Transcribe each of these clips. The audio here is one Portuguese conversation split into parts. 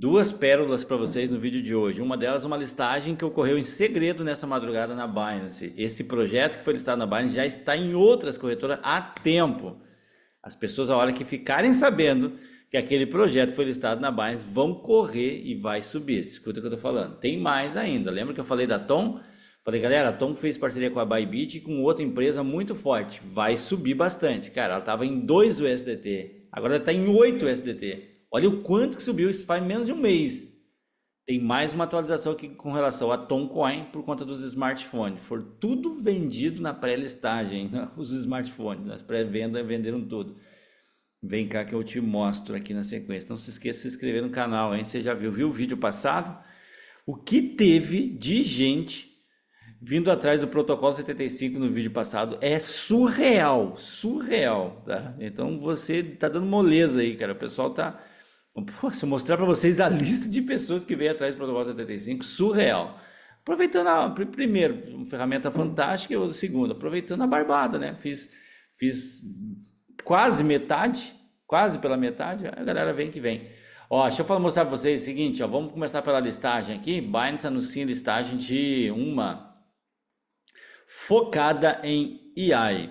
duas pérolas para vocês no vídeo de hoje. Uma delas é uma listagem que ocorreu em segredo nessa madrugada na Binance. Esse projeto que foi listado na Binance já está em outras corretoras há tempo. As pessoas, a hora que ficarem sabendo que aquele projeto foi listado na Binance, vão correr e vai subir. Escuta o que eu estou falando. Tem mais ainda. Lembra que eu falei da Tom? Falei, galera, a Tom fez parceria com a Bybit e com outra empresa muito forte. Vai subir bastante. Cara, ela estava em 2 USDT. Agora está em 8 USDT. Olha o quanto que subiu, isso faz menos de um mês. Tem mais uma atualização aqui com relação a Toncoin por conta dos smartphones. Foi tudo vendido na pré-listagem, né? os smartphones, nas né? pré-vendas venderam tudo. Vem cá que eu te mostro aqui na sequência. Não se esqueça de se inscrever no canal, hein? Você já viu, viu o vídeo passado? O que teve de gente vindo atrás do protocolo 75 no vídeo passado é surreal, surreal, tá? Então você tá dando moleza aí, cara. O pessoal tá Posso mostrar para vocês a lista de pessoas que veio atrás do protocolo 75, surreal. Aproveitando a primeiro, uma ferramenta fantástica, e o segundo, aproveitando a barbada, né? Fiz fiz quase metade, quase pela metade, a galera vem que vem. Ó, deixa eu mostrar para vocês o seguinte, ó, vamos começar pela listagem aqui. Binance anuncia listagem de uma focada em AI.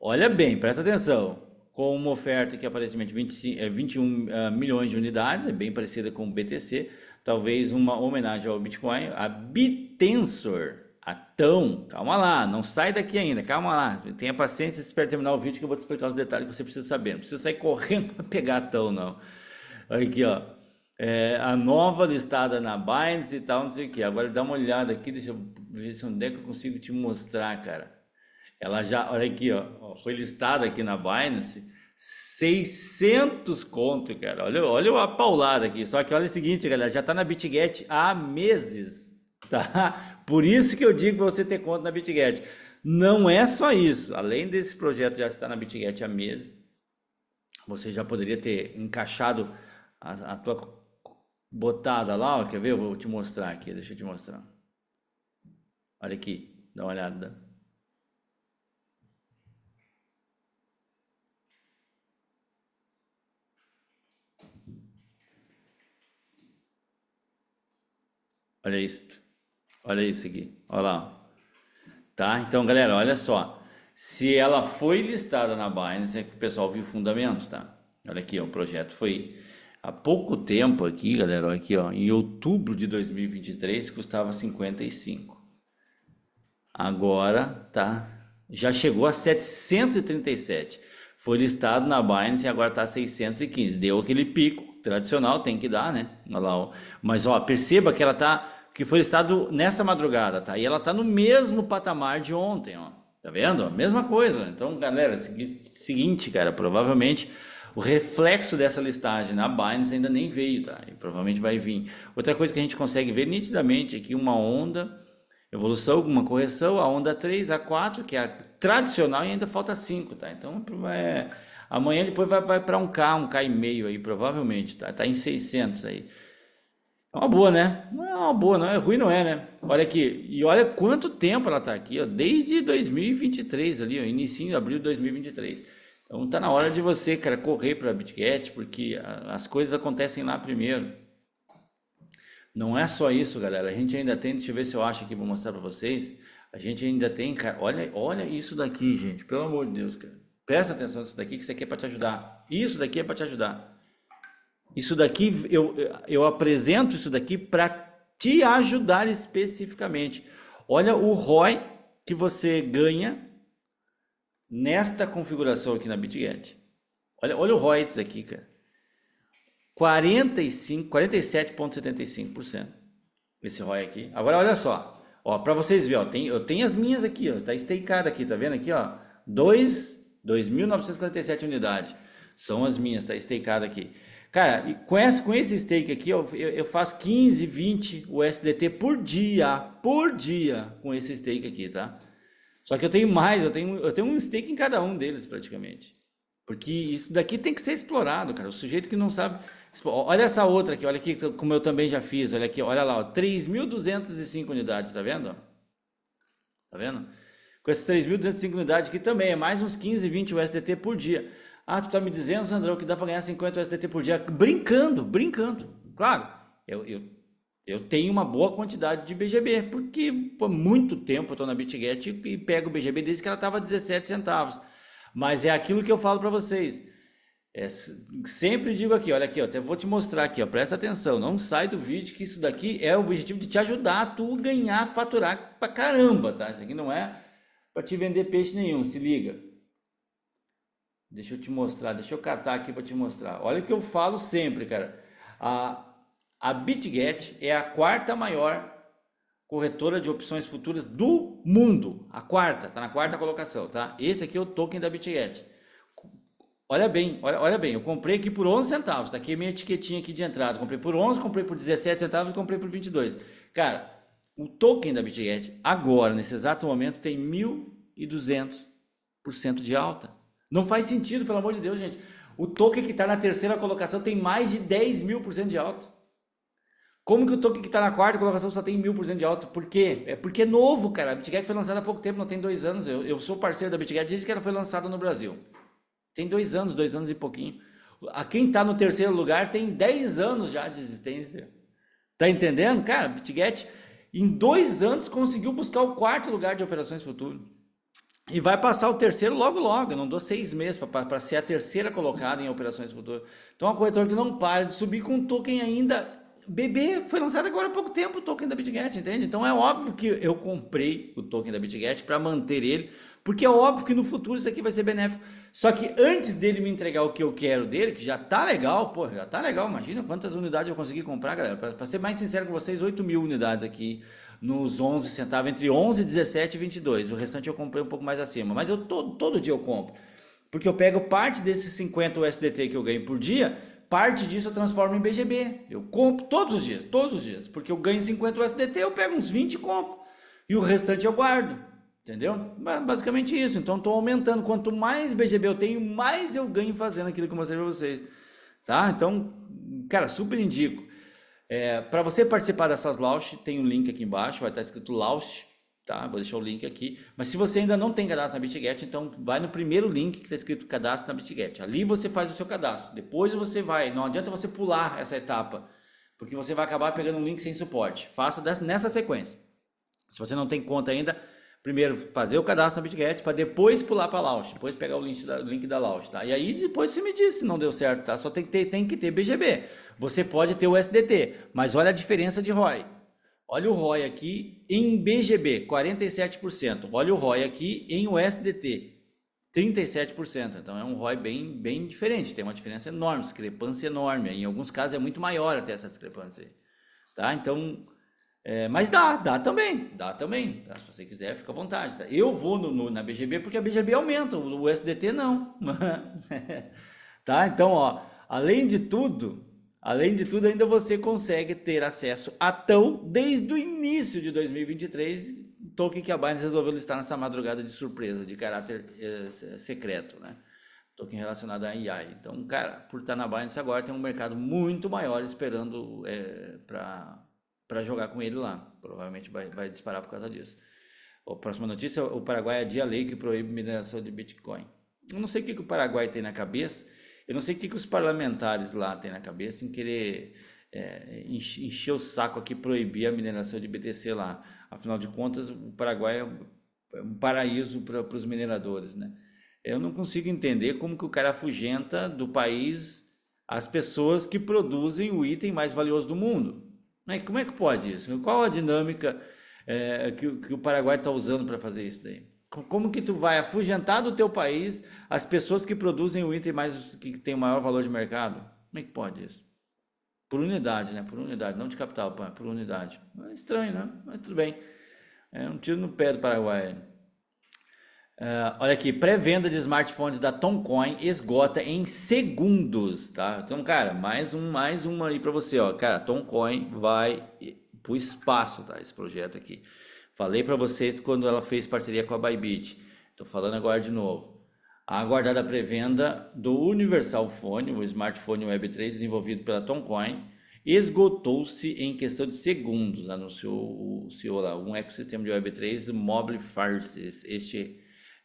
Olha bem, presta atenção com uma oferta que aparentemente 25, é, 21 uh, eh, milhões de unidades, é bem parecida com o BTC, talvez uma homenagem ao Bitcoin, a Bitensor, a tão, calma lá, não sai daqui ainda, calma lá, tenha paciência, espera terminar o vídeo que eu vou te explicar os detalhes que você precisa saber, não precisa sair correndo para pegar a tão não. Aqui ó, é, a nova listada na Binance e tal, não sei o que, agora dá uma olhada aqui, deixa eu ver se onde é que eu consigo te mostrar, cara. Ela já, olha aqui, ó, foi listada aqui na Binance, 600 conto, cara. Olha, olha a paulada aqui. Só que olha o seguinte, galera, já está na BitGet há meses, tá? Por isso que eu digo você ter conta na BitGet. Não é só isso. Além desse projeto já estar na BitGet há meses, você já poderia ter encaixado a, a tua botada lá, ó, quer ver? Eu vou te mostrar aqui, deixa eu te mostrar. Olha aqui, dá uma olhada. Olha isso. Olha isso aqui. Olha lá. Tá? Então, galera, olha só. Se ela foi listada na Binance, é que o pessoal viu o fundamento, tá? Olha aqui, ó, o projeto foi há pouco tempo aqui, galera, olha aqui, ó, em outubro de 2023 custava 55. Agora, tá? Já chegou a 737. Foi listado na Binance e agora tá 615. Deu aquele pico tradicional, tem que dar, né? Olha lá, ó. Mas ó, perceba que ela tá que foi listado nessa madrugada, tá? E ela tá no mesmo patamar de ontem, ó. Tá vendo? Mesma coisa. Então, galera, seguinte, cara, provavelmente o reflexo dessa listagem na Binance ainda nem veio, tá? E provavelmente vai vir. Outra coisa que a gente consegue ver nitidamente aqui é uma onda, evolução, alguma correção, a onda 3, a 4, que é a tradicional e ainda falta 5, tá? Então, é, amanhã depois vai, vai para um K, um K e meio aí, provavelmente, tá? Tá em 600 aí uma boa, né? Não é uma boa, não. É ruim, não é, né? Olha aqui. E olha quanto tempo ela tá aqui, ó. Desde 2023 ali, ó. início de abril de 2023. Então tá na hora de você, cara, correr para BitGet, porque a, as coisas acontecem lá primeiro. Não é só isso, galera. A gente ainda tem, deixa eu ver se eu acho aqui, vou mostrar para vocês. A gente ainda tem, cara, olha, olha isso daqui, gente. Pelo amor de Deus, cara. Presta atenção nisso daqui, que isso aqui é para te ajudar. Isso daqui é para te ajudar. Isso daqui, eu, eu apresento isso daqui para te ajudar especificamente. Olha o ROI que você ganha nesta configuração aqui na BitGet. Olha, olha o ROI disso aqui, cara. 47,75%. Esse ROI aqui. Agora olha só. Ó, para vocês verem, ó, tem, eu tenho as minhas aqui, ó, tá stakeada aqui, tá vendo aqui, ó? 2.947 unidades. São as minhas, tá stakeada aqui. Cara, com esse, com esse stake aqui, eu, eu faço 15, 20 USDT por dia, por dia com esse stake aqui, tá? Só que eu tenho mais, eu tenho, eu tenho um stake em cada um deles praticamente. Porque isso daqui tem que ser explorado, cara. O sujeito que não sabe. Olha essa outra aqui, olha aqui como eu também já fiz. Olha aqui, olha lá, 3.205 unidades, tá vendo? Tá vendo? Com essas 3.205 unidades aqui também, é mais uns 15, 20 USDT por dia. Ah, tu tá me dizendo, Sandrão, que dá para ganhar 50 USDT por dia. Brincando, brincando. Claro, eu, eu, eu tenho uma boa quantidade de BGB, porque por muito tempo eu tô na BitGet e, e pego o BGB desde que ela tava 17 centavos. Mas é aquilo que eu falo para vocês. É, sempre digo aqui, olha aqui, ó, até vou te mostrar aqui, ó, presta atenção, não sai do vídeo que isso daqui é o objetivo de te ajudar a tu ganhar, faturar pra caramba, tá? Isso aqui não é para te vender peixe nenhum, se liga. Deixa eu te mostrar, deixa eu catar aqui para te mostrar. Olha o que eu falo sempre, cara. A, a BitGet é a quarta maior corretora de opções futuras do mundo. A quarta, tá na quarta colocação, tá? Esse aqui é o token da BitGet. Olha bem, olha, olha bem, eu comprei aqui por 11 centavos, tá aqui minha etiquetinha aqui de entrada. Comprei por 11, comprei por 17 centavos e comprei por 22. Cara, o token da BitGet agora, nesse exato momento, tem 1.200% de alta. Não faz sentido, pelo amor de Deus, gente. O token que está na terceira colocação tem mais de 10 mil por cento de alta. Como que o token que está na quarta colocação só tem mil por cento de alta? Por quê? É porque é novo, cara. A BitGet foi lançada há pouco tempo, não tem dois anos. Eu, eu sou parceiro da BitGet desde que ela foi lançada no Brasil. Tem dois anos, dois anos e pouquinho. A quem está no terceiro lugar tem 10 anos já de existência. Tá entendendo? Cara, BitGet em dois anos conseguiu buscar o quarto lugar de operações futuras. E vai passar o terceiro logo, logo. não dou seis meses para ser a terceira colocada em operações futuras. Então, a é corretora que não para de subir com token ainda bebê. Foi lançado agora há pouco tempo o token da BitGet, entende? Então, é óbvio que eu comprei o token da BitGet para manter ele, porque é óbvio que no futuro isso aqui vai ser benéfico. Só que antes dele me entregar o que eu quero dele, que já tá legal, pô, já tá legal. Imagina quantas unidades eu consegui comprar, galera. Para ser mais sincero com vocês, 8 mil unidades aqui nos 11 centavos, entre 11, 17 e 22. O restante eu comprei um pouco mais acima, mas eu todo, todo dia eu compro. Porque eu pego parte desses 50 USDT que eu ganho por dia, parte disso eu transformo em BGB. Eu compro todos os dias, todos os dias, porque eu ganho 50 USDT, eu pego uns 20 e compro. E o restante eu guardo. Entendeu? Basicamente isso. Então estou aumentando. Quanto mais BGB eu tenho, mais eu ganho fazendo aquilo que eu mostrei para vocês. Tá? Então, cara, super indico. É, para você participar dessas launch, tem um link aqui embaixo, vai estar escrito launch, tá? Vou deixar o link aqui. Mas se você ainda não tem cadastro na BitGet, então vai no primeiro link que está escrito cadastro na BitGet. Ali você faz o seu cadastro. Depois você vai, não adianta você pular essa etapa, porque você vai acabar pegando um link sem suporte. Faça dessa, nessa sequência. Se você não tem conta ainda, primeiro fazer o cadastro na BitGet para depois pular para a Launch, depois pegar o link da, link da Launch, tá? E aí depois você me diz se não deu certo, tá? Só tem que ter, tem que ter BGB. Você pode ter o SDT, mas olha a diferença de ROI. Olha o ROI aqui em BGB, 47%. Olha o ROI aqui em USDT, 37%. Então é um ROI bem, bem diferente, tem uma diferença enorme, discrepância enorme. Em alguns casos é muito maior até essa discrepância Tá? Então, é, mas dá, dá também, dá também. Tá? Se você quiser, fica à vontade. Tá? Eu vou no, no, na BGB porque a BGB aumenta, o, o SDT não. tá? Então, ó, além de tudo, além de tudo, ainda você consegue ter acesso a tão desde o início de 2023, token que a Binance resolveu listar nessa madrugada de surpresa, de caráter eh, secreto, né? Token relacionado a AI. Então, cara, por estar na Binance agora, tem um mercado muito maior esperando eh, para para jogar com ele lá. Provavelmente vai, vai disparar por causa disso. A próxima notícia: o Paraguai adia lei que proíbe mineração de Bitcoin. Eu não sei o que, que o Paraguai tem na cabeça, eu não sei o que, que os parlamentares lá têm na cabeça em querer é, encher o saco aqui proibir a mineração de BTC lá. Afinal de contas, o Paraguai é um é paraíso para, para os mineradores, né? Eu não consigo entender como que o cara afugenta do país as pessoas que produzem o item mais valioso do mundo. Mas né? Como é que pode isso? Qual a dinâmica é, que, que, o Paraguai está usando para fazer isso daí? Como que tu vai afugentar do teu país as pessoas que produzem o item mais que tem o maior valor de mercado? Como é que pode isso? Por unidade, né? Por unidade, não de capital, por unidade. É estranho, né? Mas tudo bem. É um tiro no pé do Paraguai. Uh, olha aqui, pré-venda de smartphones da Tomcoin esgota em segundos, tá? Então, cara, mais um, mais uma aí para você, ó. Cara, Tomcoin vai pro espaço, tá? Esse projeto aqui. Falei para vocês quando ela fez parceria com a Bybit. Tô falando agora de novo. A aguardada pré-venda do Universal Phone, o smartphone Web3 desenvolvido pela Tomcoin, esgotou-se em questão de segundos, anunciou o CEO lá, um ecossistema de Web3 Mobile first. Este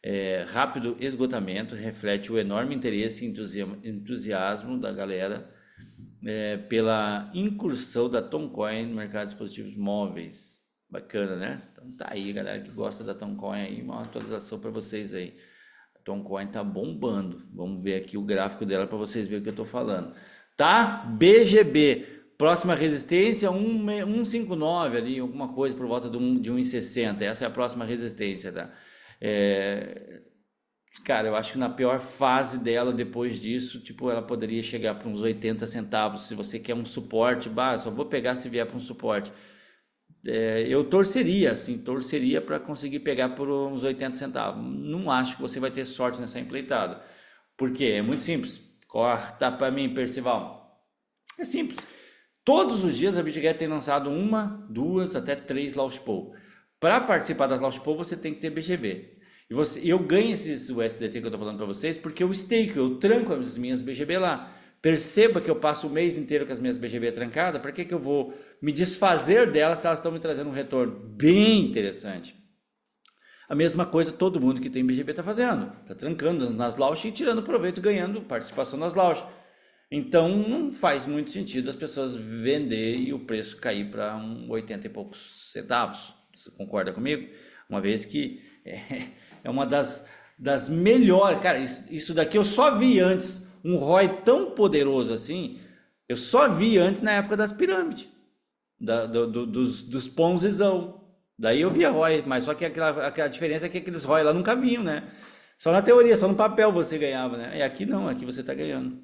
é, rápido esgotamento reflete o enorme interesse e entusiasmo da galera é, pela incursão da Toncoin no mercado de dispositivos móveis. Bacana, né? Então tá aí, galera que gosta da Toncoin aí, uma atualização para vocês aí. A Toncoin tá bombando. Vamos ver aqui o gráfico dela para vocês verem o que eu tô falando. Tá? BGB. Próxima resistência 159 ali, alguma coisa por volta de 1,60. Essa é a próxima resistência, tá? É, cara, eu acho que na pior fase dela, depois disso, tipo, ela poderia chegar para uns 80 centavos. Se você quer um suporte, bah, só vou pegar se vier para um suporte. É, eu torceria, assim, torceria para conseguir pegar por uns 80 centavos. Não acho que você vai ter sorte nessa empleitada. Porque é muito simples. Corta para mim, Percival. É simples. Todos os dias a BitGuard tem lançado uma, duas, até três Launchpool. Para participar das Launchpool, você tem que ter BGV. E você, eu ganho esses USDT que eu estou falando para vocês porque eu stake, eu tranco as minhas BGB lá. Perceba que eu passo o mês inteiro com as minhas BGB trancadas, para que, que eu vou me desfazer delas se elas estão me trazendo um retorno bem interessante? A mesma coisa todo mundo que tem BGB está fazendo, está trancando nas launch e tirando proveito, ganhando participação nas launch. Então não faz muito sentido as pessoas vender e o preço cair para um 80 e poucos centavos. Você concorda comigo? Uma vez que é, é uma das, das melhores. Cara, isso, isso daqui eu só vi antes um ROI tão poderoso assim. Eu só vi antes na época das pirâmides, da, do, do, dos, dos ponzizão. Daí eu via ROI, mas só que aquela, aquela diferença é que aqueles ROI lá nunca vinham, né? Só na teoria, só no papel você ganhava, né? E aqui não, aqui você está ganhando.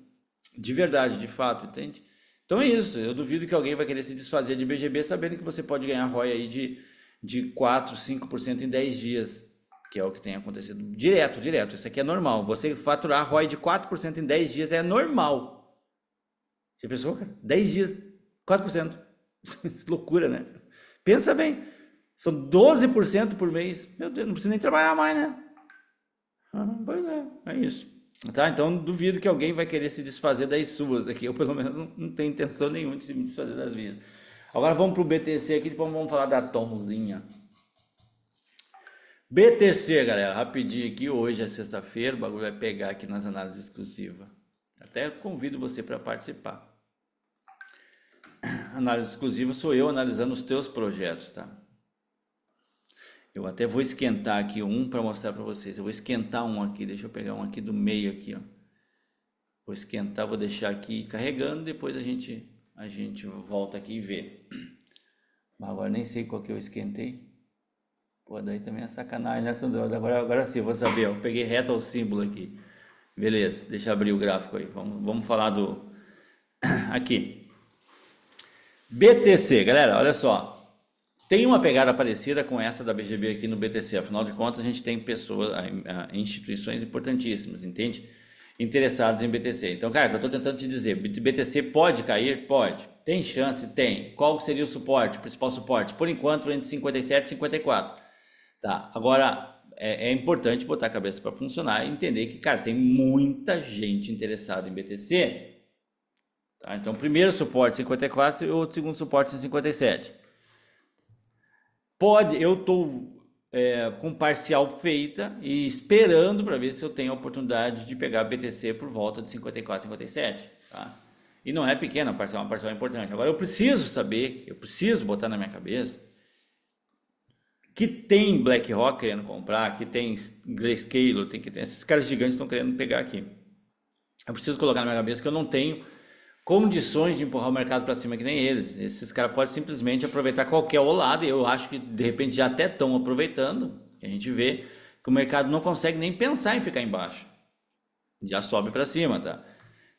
De verdade, de fato, entende? Então é isso. Eu duvido que alguém vai querer se desfazer de BGB sabendo que você pode ganhar ROI aí de, de 4, 5% em 10 dias que é o que tem acontecido direto, direto. Isso aqui é normal. Você faturar ROI de 4% em 10 dias é normal. Você pensou, cara? 10 dias, 4%. Loucura, né? Pensa bem. São 12% por mês. Meu Deus, não precisa nem trabalhar mais, né? Ah, pois é, é isso. Tá? Então duvido que alguém vai querer se desfazer das suas aqui. Eu pelo menos não, não tenho intenção nenhuma de se desfazer das minhas. Agora vamos para o BTC aqui, depois vamos falar da Tomzinha. BTC, galera, rapidinho aqui, hoje é sexta-feira, o bagulho vai pegar aqui nas análises exclusivas. Até convido você para participar. Análise exclusiva sou eu analisando os teus projetos, tá? Eu até vou esquentar aqui um para mostrar para vocês. Eu vou esquentar um aqui, deixa eu pegar um aqui do meio aqui, ó. Vou esquentar, vou deixar aqui carregando, depois a gente a gente volta aqui e vê. Mas agora nem sei qual que eu esquentei. Pô, daí também é sacanagem, né, Sandro? Agora, agora sim, vou saber. Eu peguei reto ao símbolo aqui. Beleza, deixa eu abrir o gráfico aí. Vamos, vamos falar do. Aqui. BTC, galera, olha só. Tem uma pegada parecida com essa da BGB aqui no BTC. Afinal de contas, a gente tem pessoas, instituições importantíssimas, entende? Interessadas em BTC. Então, cara, que eu estou tentando te dizer, BTC pode cair? Pode. Tem chance? Tem. Qual seria o suporte, o principal suporte? Por enquanto, entre 57 e 54. Tá. Agora, é, é, importante botar a cabeça para funcionar e entender que, cara, tem muita gente interessada em BTC. Tá? Então, primeiro suporte 54 e o segundo suporte 57. Pode, eu estou é, com parcial feita e esperando para ver se eu tenho a oportunidade de pegar BTC por volta de 54, 57. Tá? E não é pequena a parcial, é uma parcial importante. Agora, eu preciso saber, eu preciso botar na minha cabeça que tem BlackRock querendo comprar, que tem Grayscale, tem que tem esses caras gigantes estão querendo pegar aqui. Eu preciso colocar na minha cabeça que eu não tenho condições de empurrar o mercado para cima que nem eles. Esses caras podem simplesmente aproveitar qualquer olada, e eu acho que de repente já até estão aproveitando, que a gente vê que o mercado não consegue nem pensar em ficar embaixo. Já sobe para cima, tá?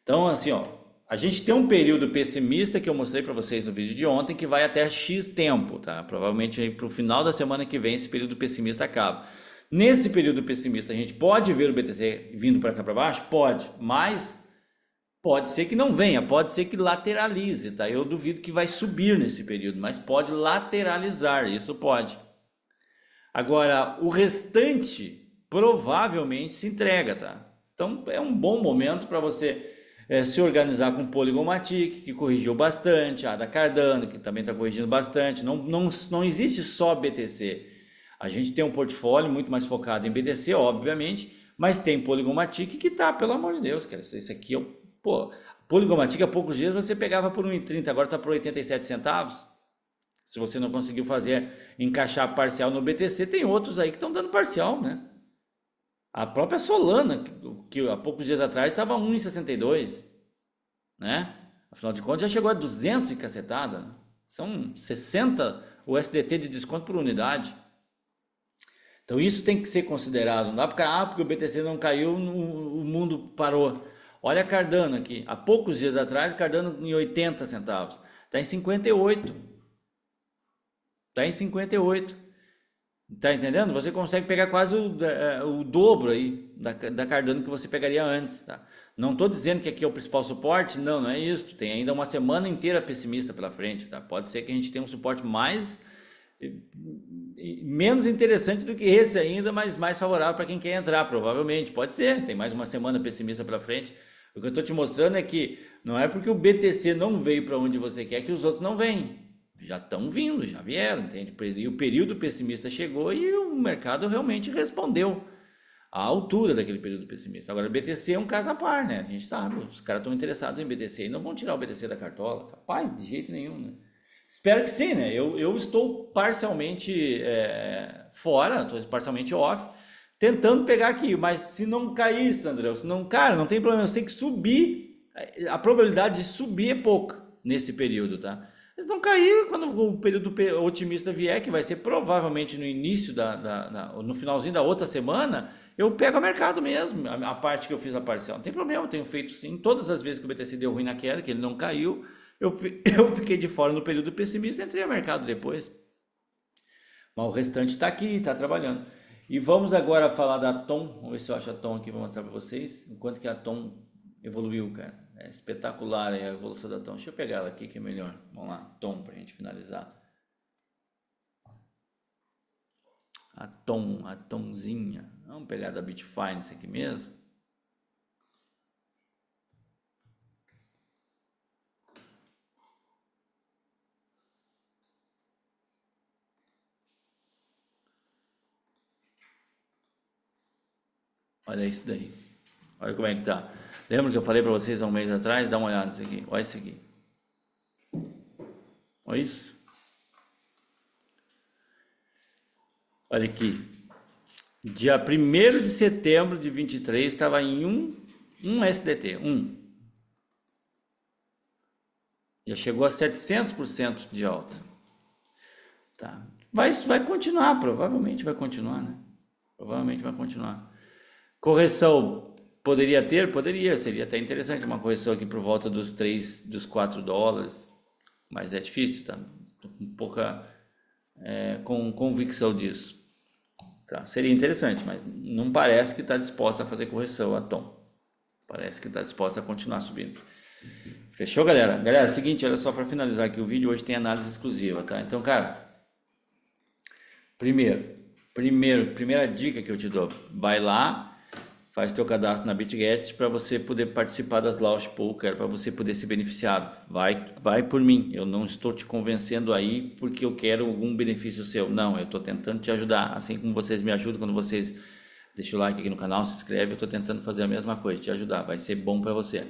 Então, assim, ó, a gente tem um período pessimista que eu mostrei para vocês no vídeo de ontem que vai até X tempo, tá? Provavelmente para o final da semana que vem esse período pessimista acaba. Nesse período pessimista a gente pode ver o BTC vindo para cá para baixo? Pode, mas pode ser que não venha, pode ser que lateralize, tá? Eu duvido que vai subir nesse período, mas pode lateralizar, isso pode. Agora, o restante provavelmente se entrega, tá? Então é um bom momento para você é, se organizar com Polygonmatic, que corrigiu bastante, a da Cardano, que também está corrigindo bastante. Não, não, não existe só BTC. A gente tem um portfólio muito mais focado em BTC, obviamente, mas tem Polygonmatic que tá, pelo amor de Deus, cara. Isso aqui é o Pô, Polygonmatic há poucos dias você pegava por 1,30, agora está por 87 centavos. Se você não conseguiu fazer encaixar parcial no BTC, tem outros aí que estão dando parcial, né? A própria Solana, que, há poucos dias atrás estava 1,62, né? Afinal de contas, já chegou a 200 e cacetada. São 60 o SDT de desconto por unidade. Então isso tem que ser considerado. Não dá para ah, porque o BTC não caiu, o mundo parou. Olha Cardano aqui. Há poucos dias atrás, Cardano em 80 centavos. Está em 58. Está em 58. Tá entendendo? Você consegue pegar quase o, é, o dobro aí da, da Cardano que você pegaria antes, tá? Não estou dizendo que aqui é o principal suporte, não, não é isso. Tem ainda uma semana inteira pessimista pela frente, tá? Pode ser que a gente tenha um suporte mais menos interessante do que esse ainda, mas mais favorável para quem quer entrar, provavelmente. Pode ser, tem mais uma semana pessimista pela frente. O que eu estou te mostrando é que não é porque o BTC não veio para onde você quer que os outros não vêm já estão vindo, já vieram, entende? E o período pessimista chegou e o mercado realmente respondeu à altura daquele período pessimista. Agora, o BTC é um caso a par, né? A gente sabe, os caras estão interessados em BTC e não vão tirar o BTC da cartola, capaz, de jeito nenhum, né? Espero que sim, né? Eu, eu estou parcialmente é, fora, estou parcialmente off, tentando pegar aqui, mas se não cair, Sandrão, se não, cara, não tem problema, eu sei que subir, a probabilidade de subir é pouca nesse período, tá? Eles vão cair quando o período otimista vier, que vai ser provavelmente no início da, da, da no finalzinho da outra semana, eu pego o mercado mesmo, a, a, parte que eu fiz a parcial. Não tem problema, eu tenho feito sim. Todas as vezes que o BTC deu ruim na queda, que ele não caiu, eu, eu fiquei de fora no período pessimista, entrei no mercado depois. Mas o restante está aqui, está trabalhando. E vamos agora falar da Tom. Vamos ver se eu acho a Tom aqui para mostrar para vocês. Enquanto que a Tom evoluiu, cara é espetacular a evolução da Tom. Deixa eu pegar ela aqui que é melhor. Vamos lá, Tom, para a gente finalizar. A Tom, a Tomzinha. Vamos é pegar da Bitfinance aqui mesmo. Olha isso daí. Olha como é que tá. Lembra que eu falei para vocês há um mês atrás? Dá uma olhada nisso aqui. Olha isso aqui. Olha isso. Olha aqui. Dia 1 de setembro de 23 estava em um, um SDT. Um. Já chegou a 700% de alta. Tá. Vai, vai continuar, provavelmente vai continuar, né? Provavelmente vai continuar. Correção Poderia ter? Poderia, seria até interessante uma correção aqui por volta dos 3, dos 4 dólares, mas é difícil, tá? Tô com pouca é, com convicção disso. Tá? Seria interessante, mas não parece que está disposta a fazer correção a tom. Parece que está disposta a continuar subindo. Fechou, galera? Galera, é seguinte, olha só para finalizar aqui o vídeo, hoje tem análise exclusiva, tá? Então, cara, primeiro, primeiro, primeira dica que eu te dou, vai lá faz teu cadastro na BitGet para você poder participar das Launch Poker, para você poder ser beneficiado. Vai, vai por mim. Eu não estou te convencendo aí porque eu quero algum benefício seu. Não, eu estou tentando te ajudar. Assim como vocês me ajudam quando vocês deixam o like aqui no canal, se inscrevem. eu estou tentando fazer a mesma coisa, te ajudar. Vai ser bom para você.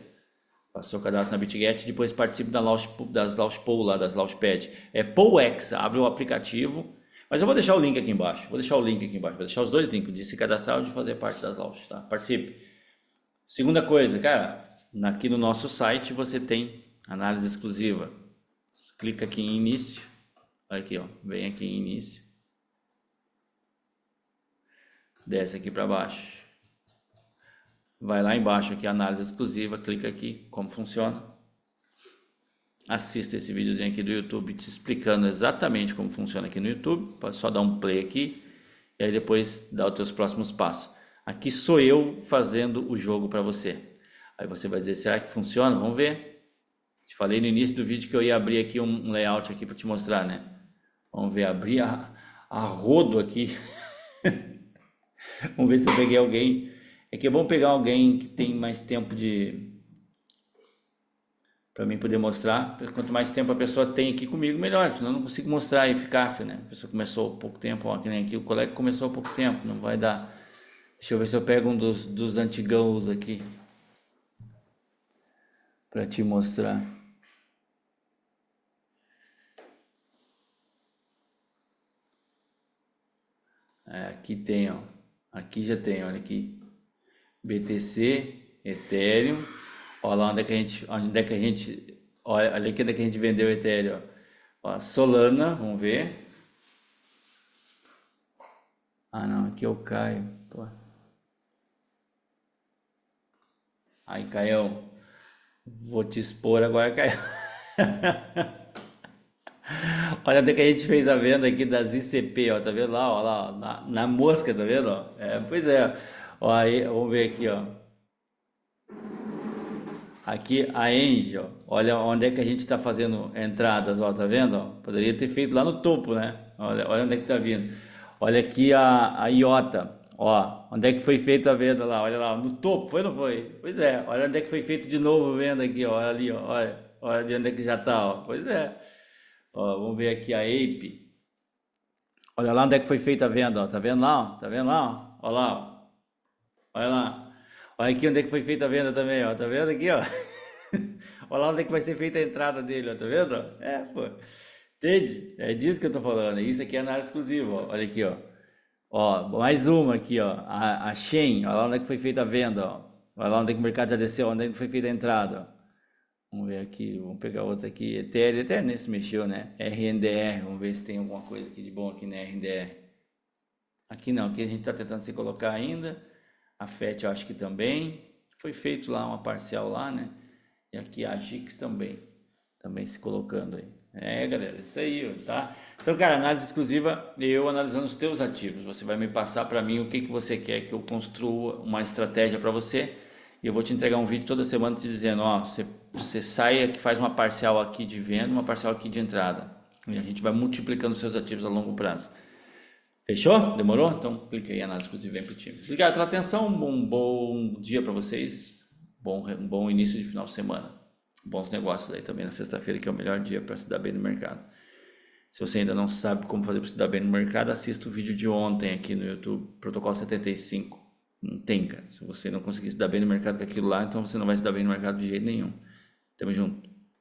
Faça seu cadastro na BitGet e depois participe da Launch, das Launch Pool lá, das Launchpad. É PoolX, abre o aplicativo mas eu vou deixar o link aqui embaixo. Vou deixar o link aqui embaixo. Vou deixar os dois links de se cadastrar ou de fazer parte das lojas, tá? Participe. Segunda coisa, cara, aqui no nosso site você tem análise exclusiva. Clica aqui em início. Aqui, ó. Vem aqui em início. Desce aqui para baixo. Vai lá embaixo aqui, análise exclusiva, clica aqui, como funciona assista esse videozinho aqui do YouTube te explicando exatamente como funciona aqui no YouTube. Pode só dar um play aqui e aí depois dá os teus próximos passos. Aqui sou eu fazendo o jogo para você. Aí você vai dizer, será que funciona? Vamos ver. Te falei no início do vídeo que eu ia abrir aqui um layout aqui para te mostrar, né? Vamos ver, abrir a, a rodo aqui. Vamos ver se eu peguei alguém. É que é bom pegar alguém que tem mais tempo de, para mim poder mostrar. Quanto mais tempo a pessoa tem aqui comigo, melhor, senão eu não consigo mostrar a eficácia, né? A pessoa começou há pouco tempo, ó, que nem aqui, o colega começou há pouco tempo, não vai dar. Deixa eu ver se eu pego um dos, dos antigãos aqui para te mostrar. É, aqui tem, ó. Aqui já tem, olha aqui. BTC, Ethereum Olha lá onde é que a gente, onde é que a gente, olha, olha aqui onde é que a gente vendeu o Ethereum. Ó, Solana, vamos ver. Ah não, aqui eu é caio. Pô. Aí, Caião, vou te expor agora, Caio. Olha até que a gente fez a venda aqui das ICP, ó, tá vendo lá, ó, lá, ó, na, na mosca, tá vendo? Ó? É, pois é, ó, aí, vamos ver aqui, ó. Aqui a Angel, olha onde é que a gente está fazendo entradas, ó, tá vendo? poderia ter feito lá no topo, né? Olha, olha onde é que tá vindo. Olha aqui a, a Iota, ó, onde é que foi feita a venda lá? Olha lá, no topo, foi ou não foi? Pois é, olha onde é que foi feito de novo a venda aqui, ó, olha ali, ó, olha, olha de onde é que já tá, ó, pois é. Ó, vamos ver aqui a Ape, olha lá onde é que foi feita a venda, ó, tá vendo lá, ó, tá vendo lá, ó, olha lá, ó. olha lá. Olha aqui onde é que foi feita a venda também, ó. Tá vendo aqui, ó? Olha lá onde é que vai ser feita a entrada dele, ó. Tá vendo? É, pô. Entende? É disso que eu tô falando. Isso aqui é análise exclusiva, ó. Olha aqui, ó. Ó, mais uma aqui, ó. A, a Shen, olha lá onde é que foi feita a venda, ó. Olha lá onde é que o mercado já desceu, onde é que foi feita a entrada, ó. Vamos ver aqui, vamos pegar outra aqui. ETL, até nem se mexeu, né? RNDR, vamos ver se tem alguma coisa aqui de bom aqui na né? RNDR. Aqui não, aqui a gente está tentando se colocar ainda a FET eu acho que também. Foi feito lá uma parcial lá, né? E aqui a GIX também. Também se colocando aí. É, galera, isso aí, tá? Então, cara, análise exclusiva, eu analisando os teus ativos. Você vai me passar para mim o que, que você quer que eu construa uma estratégia para você. E eu vou te entregar um vídeo toda semana te dizendo, ó, você, você sai aqui, faz uma parcial aqui de venda, uma parcial aqui de entrada. E a gente vai multiplicando seus ativos a longo prazo. Fechou? Demorou? Então clica aí na análise exclusiva vem pro time. Obrigado pela atenção, um bom dia para vocês, bom, um bom início de final de semana. Bons negócios aí também na sexta-feira, que é o melhor dia para se dar bem no mercado. Se você ainda não sabe como fazer para se dar bem no mercado, assista o vídeo de ontem aqui no YouTube, Protocolo 75. Não tem, cara. Se você não conseguir se dar bem no mercado com aquilo lá, então você não vai se dar bem no mercado de jeito nenhum. Tamo junto.